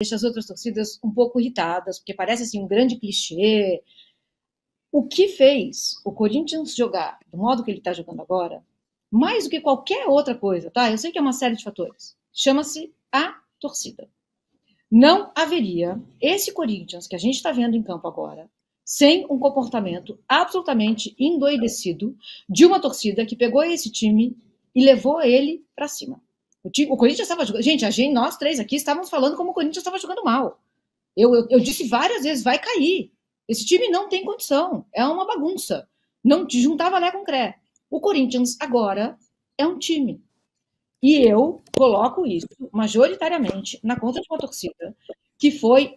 deixa as outras torcidas um pouco irritadas, porque parece assim um grande clichê. O que fez o Corinthians jogar do modo que ele está jogando agora, mais do que qualquer outra coisa, tá? Eu sei que é uma série de fatores. Chama-se a torcida. Não haveria esse Corinthians que a gente está vendo em campo agora sem um comportamento absolutamente endoidecido de uma torcida que pegou esse time e levou ele para cima. O, time, o Corinthians estava jogando. Gente, a gente, nós três aqui estávamos falando como o Corinthians estava jogando mal. Eu, eu, eu disse várias vezes: vai cair. Esse time não tem condição. É uma bagunça. Não te juntava lá com o Cré. O Corinthians agora é um time. E eu coloco isso majoritariamente na conta de uma torcida que foi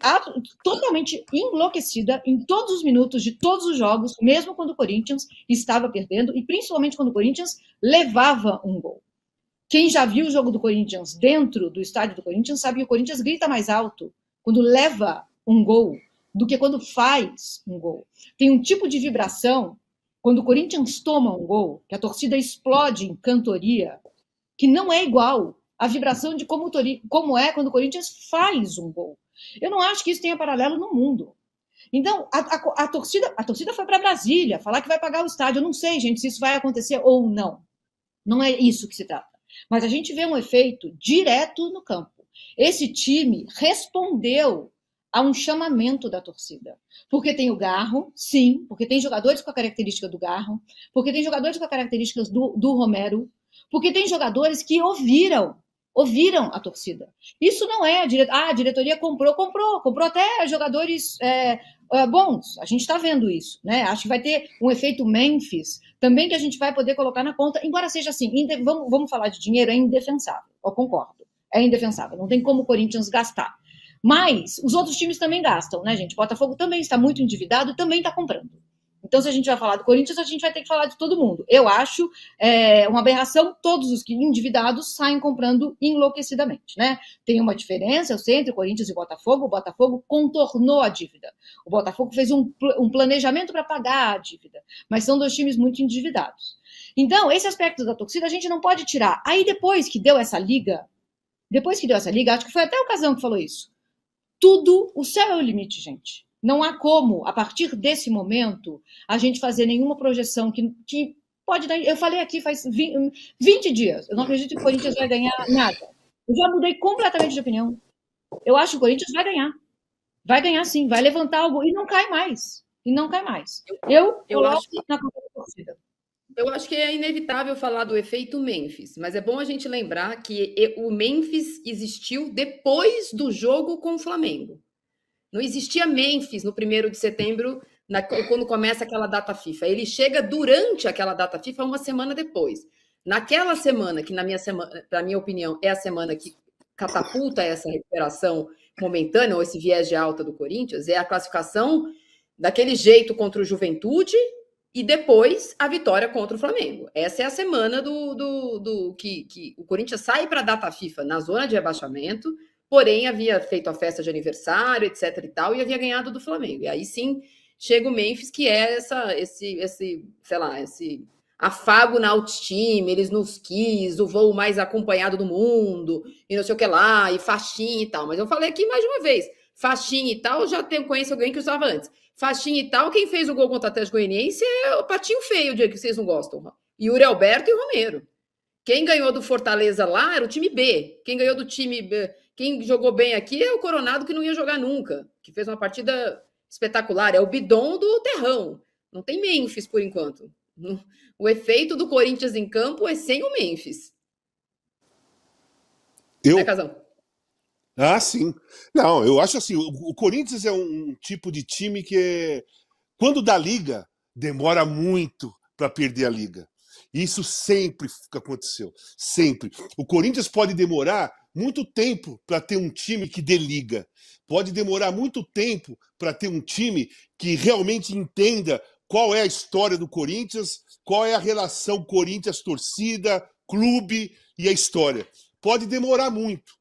totalmente enlouquecida em todos os minutos de todos os jogos, mesmo quando o Corinthians estava perdendo e principalmente quando o Corinthians levava um gol. Quem já viu o jogo do Corinthians dentro do estádio do Corinthians sabe que o Corinthians grita mais alto quando leva um gol do que quando faz um gol. Tem um tipo de vibração quando o Corinthians toma um gol, que a torcida explode em cantoria, que não é igual à vibração de como, como é quando o Corinthians faz um gol. Eu não acho que isso tenha paralelo no mundo. Então, a, a, a, torcida, a torcida foi para Brasília falar que vai pagar o estádio. Eu não sei, gente, se isso vai acontecer ou não. Não é isso que se trata. Mas a gente vê um efeito direto no campo. Esse time respondeu a um chamamento da torcida. Porque tem o Garro, sim, porque tem jogadores com a característica do Garro, porque tem jogadores com a característica do, do Romero, porque tem jogadores que ouviram, ouviram a torcida. Isso não é a diretoria. Ah, a diretoria comprou, comprou, comprou até jogadores é, é bons. A gente está vendo isso, né? Acho que vai ter um efeito Memphis também que a gente vai poder colocar na conta, embora seja assim, vamos, vamos falar de dinheiro, é indefensável, eu concordo, é indefensável, não tem como o Corinthians gastar. Mas os outros times também gastam, né, gente? Botafogo também está muito endividado, também está comprando. Então, se a gente vai falar do Corinthians, a gente vai ter que falar de todo mundo. Eu acho é, uma aberração, todos os endividados saem comprando enlouquecidamente, né? Tem uma diferença, eu sei, entre Corinthians e Botafogo. O Botafogo contornou a dívida. O Botafogo fez um, um planejamento para pagar a dívida, mas são dois times muito endividados. Então, esse aspecto da torcida a gente não pode tirar. Aí, depois que deu essa liga, depois que deu essa liga, acho que foi até o Casão que falou isso. Tudo, o céu é o limite, gente. Não há como, a partir desse momento, a gente fazer nenhuma projeção que, que pode dar. Eu falei aqui faz 20, 20 dias, eu não acredito que o Corinthians vai ganhar nada. Eu já mudei completamente de opinião. Eu acho que o Corinthians vai ganhar. Vai ganhar sim, vai levantar algo e não cai mais. E não cai mais. Eu, eu acho que... na torcida. Eu acho que é inevitável falar do efeito Memphis, mas é bom a gente lembrar que o Memphis existiu depois do jogo com o Flamengo. Não existia Memphis no primeiro de setembro, na, quando começa aquela data FIFA. Ele chega durante aquela data FIFA, uma semana depois. Naquela semana, que na minha semana, para minha opinião, é a semana que catapulta essa recuperação momentânea, ou esse viés de alta do Corinthians, é a classificação daquele jeito contra o Juventude e depois a vitória contra o Flamengo. Essa é a semana do, do, do que, que o Corinthians sai para a data FIFA na zona de rebaixamento Porém, havia feito a festa de aniversário, etc e tal, e havia ganhado do Flamengo. E aí sim chega o Memphis, que é essa, esse, esse, sei lá, esse afago na autoestima, eles nos quis, o voo mais acompanhado do mundo, e não sei o que lá, e faixinha e tal. Mas eu falei aqui mais de uma vez, faixinha e tal, já tenho, conheço alguém que usava antes. Faixinha e tal, quem fez o gol contra o Atlético Goianiense é o Patinho Feio, dia que vocês não gostam. Yuri Alberto e Romero. Quem ganhou do Fortaleza lá era o time B. Quem ganhou do time B, quem jogou bem aqui é o Coronado, que não ia jogar nunca, que fez uma partida espetacular. É o bidon do terrão. Não tem Memphis por enquanto. O efeito do Corinthians em campo é sem o Memphis. Eu... Né, Casão? Ah, sim. Não, eu acho assim, o Corinthians é um tipo de time que é... quando dá liga, demora muito para perder a liga. E isso sempre aconteceu. Sempre. O Corinthians pode demorar muito tempo para ter um time que dê liga. Pode demorar muito tempo para ter um time que realmente entenda qual é a história do Corinthians, qual é a relação Corinthians-torcida, clube e a história. Pode demorar muito,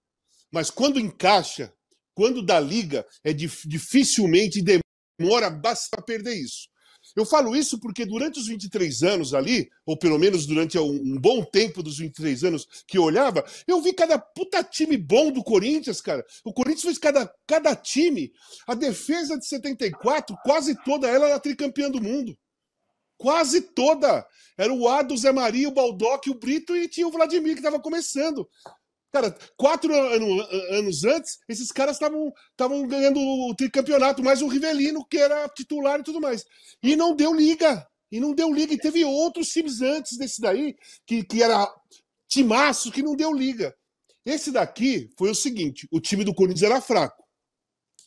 mas quando encaixa, quando dá liga, é dificilmente demora basta perder isso. Eu falo isso porque durante os 23 anos ali, ou pelo menos durante um bom tempo dos 23 anos que eu olhava, eu vi cada puta time bom do Corinthians, cara. O Corinthians fez cada, cada time. A defesa de 74, quase toda ela era tricampeã do mundo. Quase toda. Era o Ado, o Zé Maria, o Baldock, o Brito e tinha o Vladimir que estava começando. Cara, quatro ano, anos antes, esses caras estavam ganhando o tricampeonato, mais o Rivelino, que era titular e tudo mais. E não deu liga. E não deu liga. E teve outros times antes desse daí, que, que era timaço, que não deu liga. Esse daqui foi o seguinte: o time do Corinthians era fraco.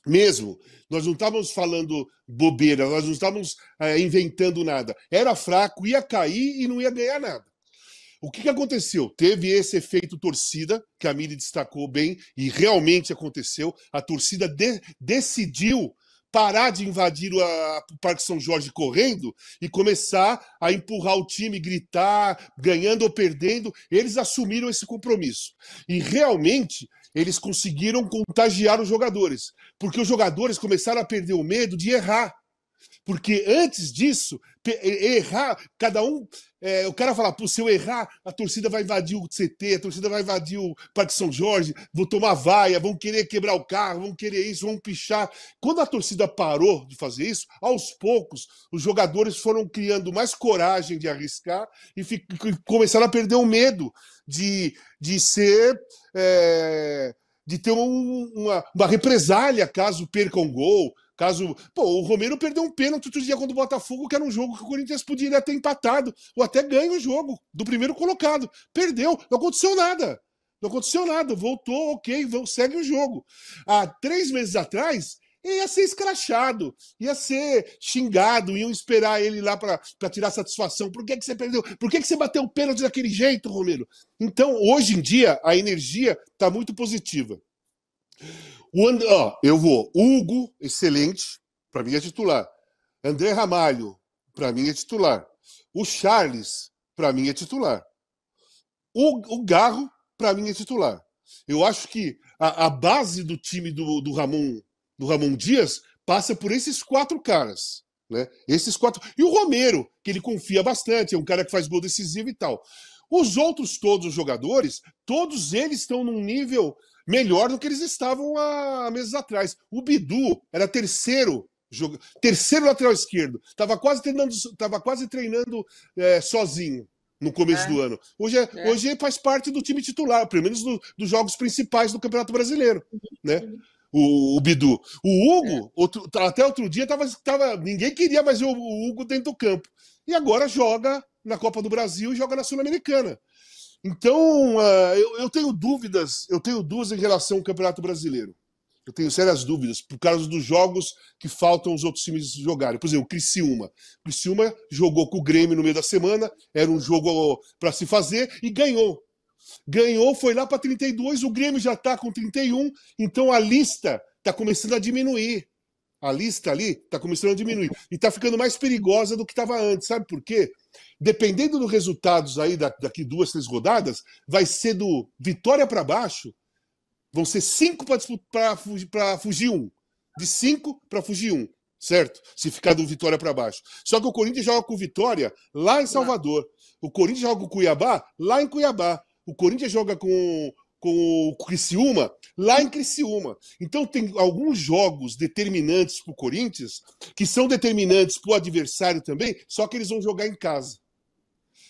Mesmo. Nós não estávamos falando bobeira, nós não estávamos é, inventando nada. Era fraco, ia cair e não ia ganhar nada. O que, que aconteceu? Teve esse efeito torcida, que a Miri destacou bem, e realmente aconteceu. A torcida de decidiu parar de invadir o Parque São Jorge correndo e começar a empurrar o time, gritar, ganhando ou perdendo. Eles assumiram esse compromisso. E realmente eles conseguiram contagiar os jogadores, porque os jogadores começaram a perder o medo de errar. Porque antes disso, errar, cada um. É, o cara fala, pô, se eu errar, a torcida vai invadir o CT, a torcida vai invadir o Parque São Jorge, vão tomar vaia, vão querer quebrar o carro, vão querer isso, vão pichar. Quando a torcida parou de fazer isso, aos poucos, os jogadores foram criando mais coragem de arriscar e, e começaram a perder o medo de, de ser. É, de ter um, uma, uma represália caso perca um gol, Caso. Pô, o Romero perdeu um pênalti outro dia contra o Botafogo, que era um jogo que o Corinthians podia ter empatado, ou até ganho o jogo do primeiro colocado. Perdeu, não aconteceu nada. Não aconteceu nada, voltou, ok, segue o jogo. Há três meses atrás, ia ser escrachado, ia ser xingado, iam esperar ele lá para tirar satisfação. Por que, que você perdeu? Por que, que você bateu o pênalti daquele jeito, Romero? Então, hoje em dia, a energia está muito positiva. O And... ó, eu vou. Hugo, excelente, para mim é titular. André Ramalho, para mim é titular. O Charles, para mim é titular. O, o Garro, para mim é titular. Eu acho que a, a base do time do, do Ramon do Ramon Dias passa por esses quatro caras. Né? Esses quatro. E o Romero, que ele confia bastante, é um cara que faz gol decisivo e tal. Os outros todos os jogadores, todos eles estão num nível melhor do que eles estavam há meses atrás. O Bidu era terceiro terceiro lateral esquerdo. Estava quase treinando, tava quase treinando é, sozinho no começo é. do ano. Hoje, é, é. hoje faz parte do time titular, pelo menos do, dos jogos principais do Campeonato Brasileiro, né? O, o Bidu. O Hugo, é. outro, até outro dia, tava, tava, ninguém queria mais ver o, o Hugo dentro do campo. E agora joga na Copa do Brasil e joga na Sul-Americana. Então, uh, eu, eu, tenho dúvidas, eu tenho dúvidas em relação ao Campeonato Brasileiro. Eu tenho sérias dúvidas, por causa dos jogos que faltam os outros times jogarem. Por exemplo, o Criciúma. O Criciúma jogou com o Grêmio no meio da semana, era um jogo para se fazer e ganhou. Ganhou, foi lá para 32, o Grêmio já está com 31, então a lista está começando a diminuir. A lista ali está começando a diminuir. E está ficando mais perigosa do que estava antes. Sabe por quê? Dependendo dos resultados aí daqui duas, três rodadas, vai ser do vitória para baixo. Vão ser cinco para fugir, fugir um. De cinco para fugir um, certo? Se ficar do vitória para baixo. Só que o Corinthians joga com vitória lá em Salvador. O Corinthians joga com o Cuiabá lá em Cuiabá. O Corinthians joga com, com o Criciúma lá em Criciúma. Então tem alguns jogos determinantes para o Corinthians que são determinantes para o adversário também, só que eles vão jogar em casa.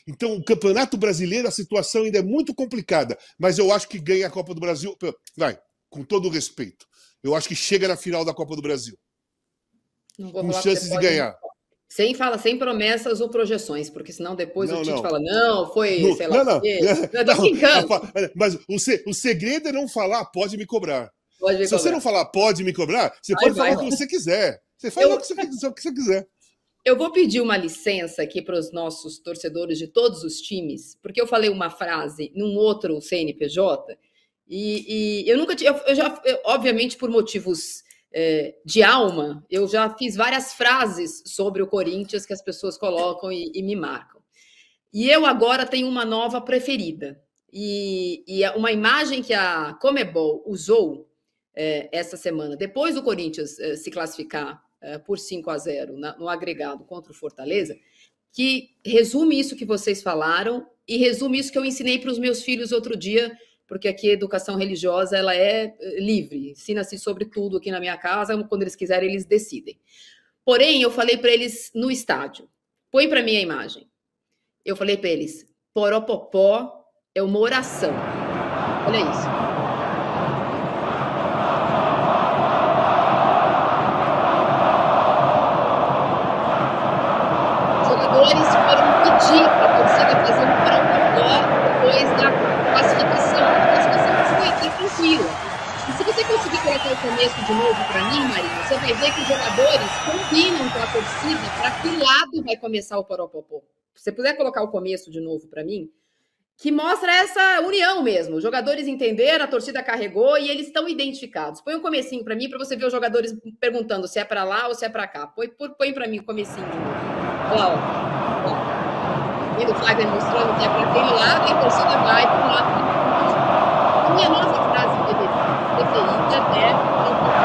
Então, o Campeonato Brasileiro, a situação ainda é muito complicada, mas eu acho que ganha a Copa do Brasil. Vai, com todo respeito. Eu acho que chega na final da Copa do Brasil. com chances de ganhar. Sem fala, sem promessas ou projeções, porque senão depois não, o Tite não. fala, não, foi, não, sei lá, não, porque... não, não, mas o, se, o segredo é não falar, pode me cobrar. Pode me se cobrar. você não falar, pode me cobrar, você vai, pode vai, falar o que você quiser. Você fala eu... o, que você, o que você quiser. Eu vou pedir uma licença aqui para os nossos torcedores de todos os times, porque eu falei uma frase num outro CNPJ, e, e eu nunca tinha, eu já, eu, obviamente por motivos é, de alma, eu já fiz várias frases sobre o Corinthians que as pessoas colocam e, e me marcam. E eu agora tenho uma nova preferida. E, e é uma imagem que a Comebol usou é, essa semana, depois do Corinthians é, se classificar é, por 5 a 0 na, no agregado contra o Fortaleza, que resume isso que vocês falaram e resume isso que eu ensinei para os meus filhos outro dia porque aqui a educação religiosa ela é eh, livre, ensina-se sobre tudo aqui na minha casa, quando eles quiserem eles decidem. Porém, eu falei para eles no estádio, põe para mim a imagem. Eu falei para eles, poropopó é uma oração. Olha isso. vai começar o Poropopó. Se você puder colocar o começo de novo para mim, que mostra essa união mesmo. Os jogadores entenderam, a torcida carregou e eles estão identificados. Põe o um comecinho para mim para você ver os jogadores perguntando se é para lá ou se é para cá. Põe, para mim o comecinho. Olha lá, ó. Vindo o Flávio mostrando que é para aquele lado e a torcida vai para um lado. Minha nova frase preferida DPI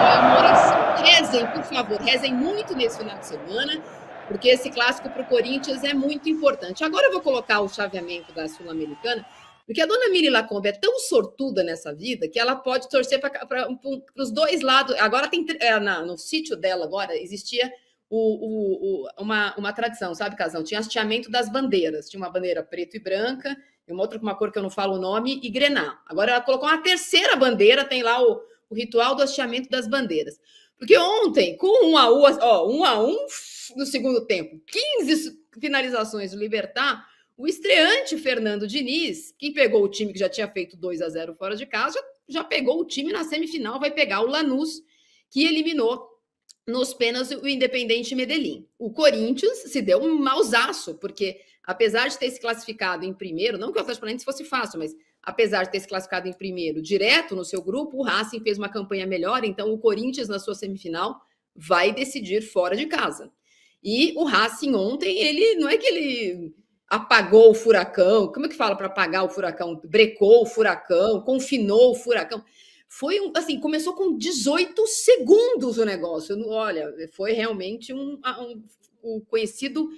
é uma né? oração. Então, rezem, por favor, rezem muito nesse final de semana porque esse clássico para o Corinthians é muito importante. Agora eu vou colocar o chaveamento da Sul-Americana, porque a dona Miri Lacombe é tão sortuda nessa vida que ela pode torcer para os dois lados. Agora tem é, na, no sítio dela agora existia o, o, o, uma, uma tradição, sabe, Casão? Tinha hasteamento das bandeiras. Tinha uma bandeira preta e branca, e uma outra com uma cor que eu não falo o nome, e grená. Agora ela colocou uma terceira bandeira, tem lá o, o ritual do hasteamento das bandeiras. Porque ontem, com um a um, ó, um a um no segundo tempo, 15 finalizações do Libertar, o estreante Fernando Diniz, que pegou o time que já tinha feito 2 a 0 fora de casa, já, já pegou o time na semifinal, vai pegar o Lanús, que eliminou nos penas o Independente Medellín. O Corinthians se deu um mausaço, porque apesar de ter se classificado em primeiro, não que o Atlético Paranaense fosse fácil, mas apesar de ter se classificado em primeiro direto no seu grupo, o Racing fez uma campanha melhor, então o Corinthians, na sua semifinal, vai decidir fora de casa. E o Racing ontem, ele não é que ele apagou o furacão, como é que fala para apagar o furacão? Brecou o furacão, confinou o furacão. Foi um, assim, começou com 18 segundos o negócio. Olha, foi realmente um, um, um conhecido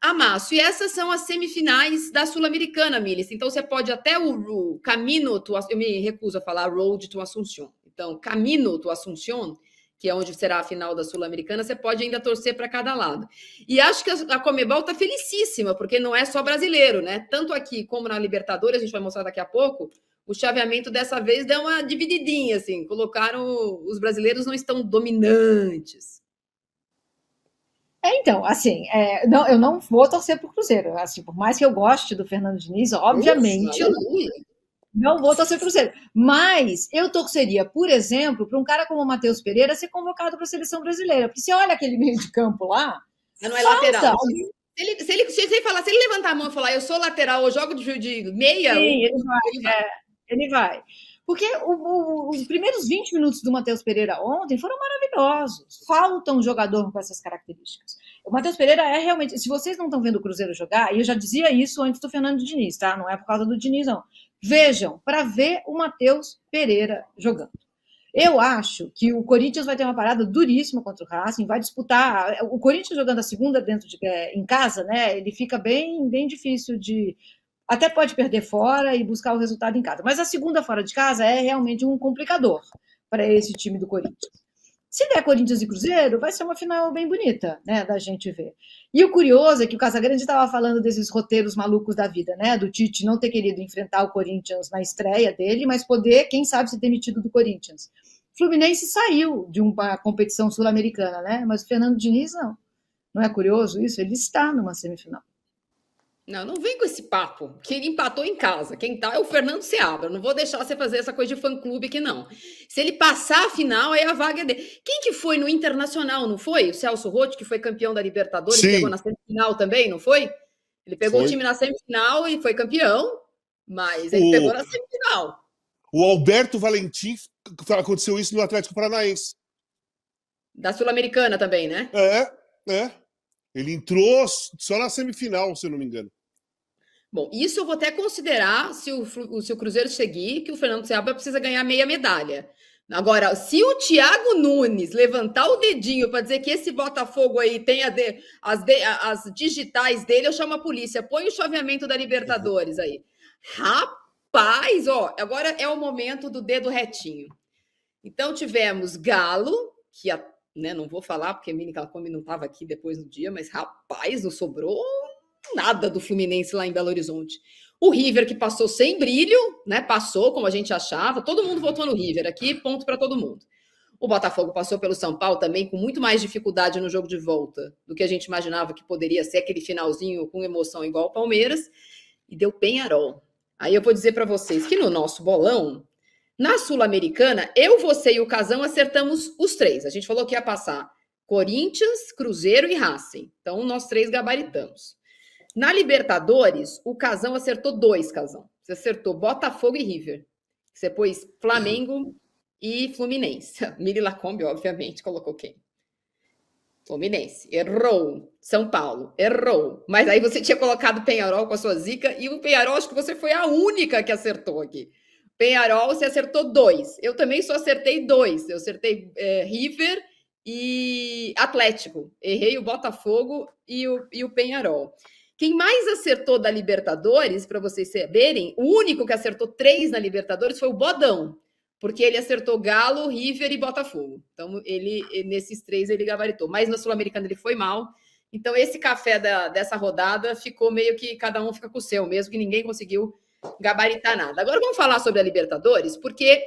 Amasso. E essas são as semifinais da Sul-Americana, Milis. Então você pode até o, o Camino, tu, eu me recuso a falar Road to Assunción. Então, Camino to Assunción, que é onde será a final da Sul-Americana, você pode ainda torcer para cada lado. E acho que a Comebol está felicíssima, porque não é só brasileiro, né? Tanto aqui como na Libertadores, a gente vai mostrar daqui a pouco, o chaveamento dessa vez deu uma divididinha, assim. Colocaram. Os brasileiros não estão dominantes. É, então, assim, é, não, eu não vou torcer por Cruzeiro. Assim, por mais que eu goste do Fernando Diniz, obviamente. Isso, não vou torcer para o Cruzeiro. Mas eu torceria, por exemplo, para um cara como o Matheus Pereira ser convocado para a seleção brasileira. Porque você olha aquele meio de campo lá. Mas não é falta. lateral. Se ele, se, ele, se, ele falar, se ele levantar a mão e falar, eu sou lateral, eu jogo de, de meia. Sim, ou... ele vai. É, ele vai. Porque o, o, os primeiros 20 minutos do Matheus Pereira ontem foram maravilhosos. Falta um jogador com essas características. O Matheus Pereira é realmente. Se vocês não estão vendo o Cruzeiro jogar, e eu já dizia isso antes do Fernando Diniz, tá? Não é por causa do Diniz, não. Vejam, para ver o Matheus Pereira jogando. Eu acho que o Corinthians vai ter uma parada duríssima contra o Racing, vai disputar. O Corinthians jogando a segunda dentro de, é, em casa, né? Ele fica bem, bem difícil de, até pode perder fora e buscar o resultado em casa. Mas a segunda fora de casa é realmente um complicador para esse time do Corinthians. Se der Corinthians e Cruzeiro, vai ser uma final bem bonita, né, da gente ver. E o curioso é que o Casagrande estava falando desses roteiros malucos da vida, né, do Tite não ter querido enfrentar o Corinthians na estreia dele, mas poder, quem sabe, ser demitido do Corinthians. O Fluminense saiu de uma competição sul-americana, né, mas o Fernando Diniz não. Não é curioso isso? Ele está numa semifinal. Não, não vem com esse papo, que ele empatou em casa. Quem tá é o Fernando Seabra. Não vou deixar você fazer essa coisa de fã-clube que não. Se ele passar a final, aí a vaga é dele. Quem que foi no Internacional, não foi? O Celso Rotti, que foi campeão da Libertadores, Sim. pegou na semifinal também, não foi? Ele pegou foi. o time na semifinal e foi campeão, mas ele o... pegou na semifinal. O Alberto Valentim, aconteceu isso no Atlético Paranaense. Da Sul-Americana também, né? É, é. Ele entrou só na semifinal, se eu não me engano. Bom, isso eu vou até considerar, se o, se o Cruzeiro seguir, que o Fernando Seabra precisa ganhar meia medalha. Agora, se o Thiago Nunes levantar o dedinho para dizer que esse Botafogo aí tem a de, as, de, as digitais dele, eu chamo a polícia. Põe o chaveamento da Libertadores aí. Rapaz, ó, agora é o momento do dedo retinho. Então tivemos Galo, que a, né, não vou falar porque a Mini Calcome não estava aqui depois do dia, mas rapaz, não sobrou nada do Fluminense lá em Belo Horizonte. O River que passou sem brilho, né? Passou como a gente achava. Todo mundo votou no River aqui, ponto para todo mundo. O Botafogo passou pelo São Paulo também com muito mais dificuldade no jogo de volta do que a gente imaginava que poderia ser aquele finalzinho com emoção igual o Palmeiras e deu Penharol. Aí eu vou dizer para vocês que no nosso bolão, na Sul-Americana, eu, você e o Casão acertamos os três. A gente falou que ia passar Corinthians, Cruzeiro e Racing. Então nós três gabaritamos na Libertadores, o Casão acertou dois, Casão. Você acertou Botafogo e River. Você pôs Flamengo e Fluminense. Miri Lacombe, obviamente, colocou quem? Fluminense. Errou. São Paulo. Errou. Mas aí você tinha colocado Penharol com a sua zica e o Penharol, acho que você foi a única que acertou aqui. Penharol, você acertou dois. Eu também só acertei dois. Eu acertei é, River e Atlético. Errei o Botafogo e o, e o Penharol. Quem mais acertou da Libertadores, para vocês saberem, o único que acertou três na Libertadores foi o Bodão, porque ele acertou Galo, River e Botafogo. Então, ele nesses três ele gabaritou. Mas na Sul-Americana ele foi mal. Então, esse café da, dessa rodada ficou meio que cada um fica com o seu mesmo, que ninguém conseguiu gabaritar nada. Agora vamos falar sobre a Libertadores, porque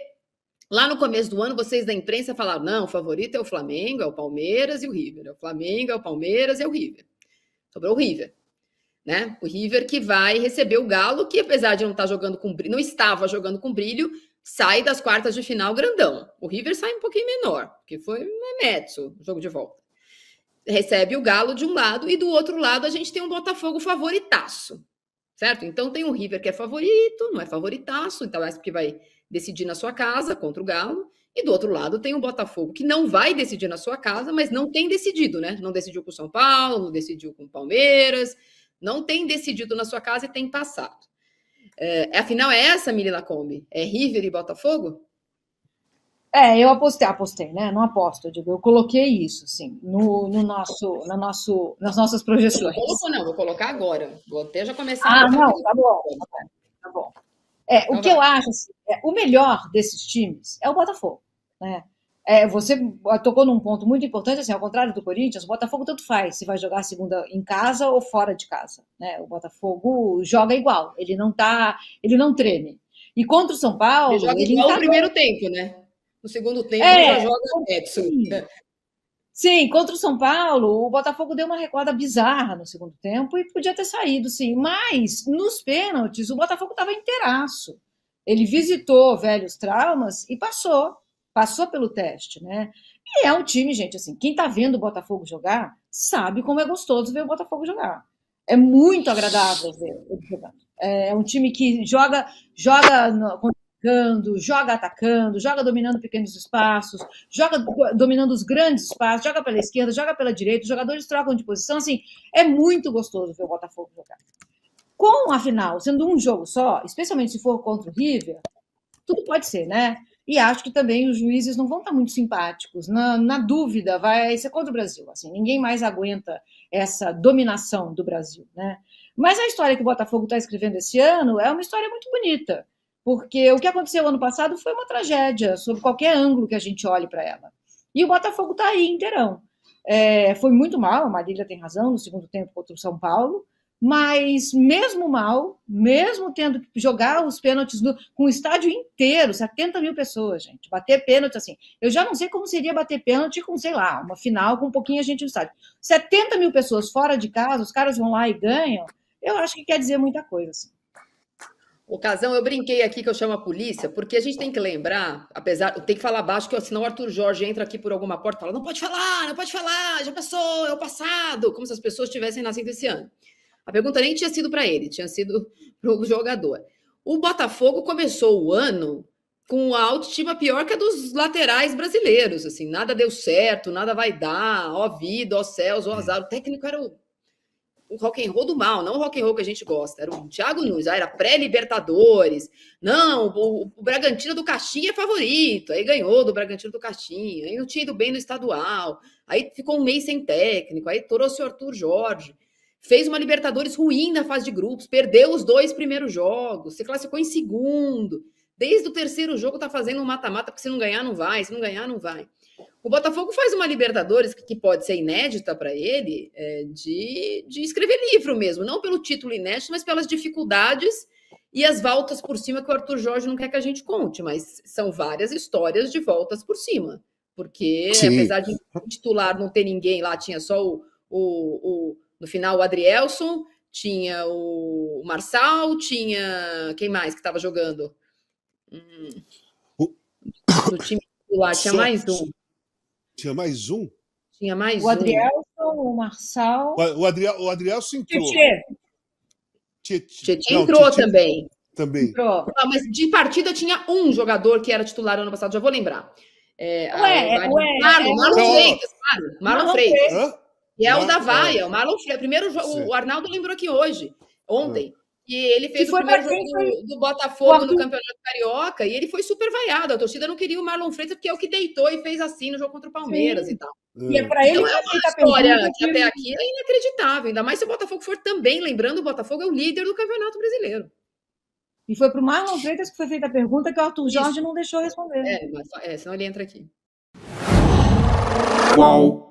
lá no começo do ano vocês da imprensa falaram: não, o favorito é o Flamengo, é o Palmeiras e o River. É o Flamengo, é o Palmeiras e é o River. Sobrou o River né? O River que vai receber o Galo, que apesar de não estar tá jogando com brilho, não estava jogando com brilho, sai das quartas de final grandão. O River sai um pouquinho menor, porque foi Metso, jogo de volta. Recebe o Galo de um lado e do outro lado a gente tem um Botafogo favoritaço, certo? Então tem o River que é favorito, não é favoritaço, então é porque vai decidir na sua casa contra o Galo. E do outro lado tem o Botafogo, que não vai decidir na sua casa, mas não tem decidido, né? Não decidiu com o São Paulo, não decidiu com o Palmeiras, não tem decidido na sua casa e tem passado. É, é afinal, é essa, Mili Lacombe? É River e Botafogo? É, eu apostei, apostei, né? Não aposto, eu digo, eu coloquei isso, sim, no, no nosso, na nosso, nas nossas projeções. Não colocou, não, vou colocar agora. Vou até já começar. Ah, não, tá bom, tá bom. Tá bom. É, o então que vai. eu acho, assim, é, o melhor desses times é o Botafogo, né? É, você tocou num ponto muito importante, assim, ao contrário do Corinthians, o Botafogo tanto faz se vai jogar segunda em casa ou fora de casa. Né? O Botafogo joga igual, ele não tá, ele não treme. E contra o São Paulo. Ele joga ele igual tá no primeiro tempo, né? No segundo tempo é, ele já joga Edson. Sim. Né? sim, contra o São Paulo, o Botafogo deu uma recuada bizarra no segundo tempo e podia ter saído, sim. Mas nos pênaltis, o Botafogo estava inteiraço. Ele visitou velhos traumas e passou passou pelo teste, né? E é um time, gente, assim, quem tá vendo o Botafogo jogar sabe como é gostoso ver o Botafogo jogar. É muito agradável ver ele jogando. É um time que joga, joga atacando, joga atacando, joga dominando pequenos espaços, joga dominando os grandes espaços, joga pela esquerda, joga pela direita, os jogadores trocam de posição, assim, é muito gostoso ver o Botafogo jogar. Com a final sendo um jogo só, especialmente se for contra o River, tudo pode ser, né? E acho que também os juízes não vão estar muito simpáticos. Na, na dúvida, vai ser contra o Brasil. Assim, ninguém mais aguenta essa dominação do Brasil. Né? Mas a história que o Botafogo está escrevendo esse ano é uma história muito bonita, porque o que aconteceu ano passado foi uma tragédia, sob qualquer ângulo que a gente olhe para ela. E o Botafogo está aí inteirão. É, foi muito mal, a Marília tem razão, no segundo tempo contra o São Paulo, mas mesmo mal, mesmo tendo que jogar os pênaltis no, com o estádio inteiro, 70 mil pessoas, gente, bater pênalti assim, eu já não sei como seria bater pênalti com, sei lá, uma final com um pouquinho a gente no estádio. 70 mil pessoas fora de casa, os caras vão lá e ganham, eu acho que quer dizer muita coisa, assim. O Casão, eu brinquei aqui que eu chamo a polícia, porque a gente tem que lembrar, apesar, tem que falar baixo, que senão o Arthur Jorge entra aqui por alguma porta e fala: não pode falar, não pode falar, já passou, é o passado, como se as pessoas tivessem nascido esse ano. A pergunta nem tinha sido para ele, tinha sido para o jogador. O Botafogo começou o ano com a autoestima pior que a dos laterais brasileiros, assim, nada deu certo, nada vai dar, ó vida, ó céus, ó hum. azar. O técnico era o, o rock and roll do mal, não o rock and roll que a gente gosta, era o Thiago Nunes, ah, era pré-libertadores. Não, o, o, Bragantino do Caixinha é favorito, aí ganhou do Bragantino do Caixinha, aí não tinha ido bem no estadual, aí ficou um mês sem técnico, aí trouxe o Arthur Jorge fez uma Libertadores ruim na fase de grupos, perdeu os dois primeiros jogos, se classificou em segundo. Desde o terceiro jogo tá fazendo um mata-mata, porque se não ganhar, não vai, se não ganhar, não vai. O Botafogo faz uma Libertadores que pode ser inédita para ele, é, de, de escrever livro mesmo, não pelo título inédito, mas pelas dificuldades e as voltas por cima que o Arthur Jorge não quer que a gente conte, mas são várias histórias de voltas por cima. Porque, Sim. apesar de titular não ter ninguém lá, tinha só o, o, o no final, o Adrielson, tinha o Marçal, tinha. Quem mais que estava jogando? Hum. O... Do time lá, tinha Só... mais um. Tinha mais um? Tinha mais o um. Adrielson, o Marçal. O, Adriel, o Adrielson entrou. Tietê. entrou Tietê. também. Também. Entrou. Ah, mas de partida tinha um jogador que era titular ano passado, já vou lembrar. É, ué, a... ué, Marlon, é, Marlon é... Freitas, Marlon, Marlon Freitas. Freitas. E é o da é. vaia, o Marlon Freire. Primeiro, o, o Arnaldo lembrou aqui hoje, ontem. Hum. E ele fez o primeiro jogo do, do Botafogo no Campeonato Carioca e ele foi super vaiado. A torcida não queria o Marlon Freitas porque é o que deitou e fez assim no jogo contra o Palmeiras Sim. e tal. Hum. E é para ele então, que é uma tá história que até aqui é inacreditável, ainda mais se o Botafogo for também, lembrando, o Botafogo é o líder do Campeonato Brasileiro. E foi para o Marlon Freitas que foi feita a pergunta que o Arthur Jorge Isso. não deixou responder. É, mas, é, senão ele entra aqui. Uau.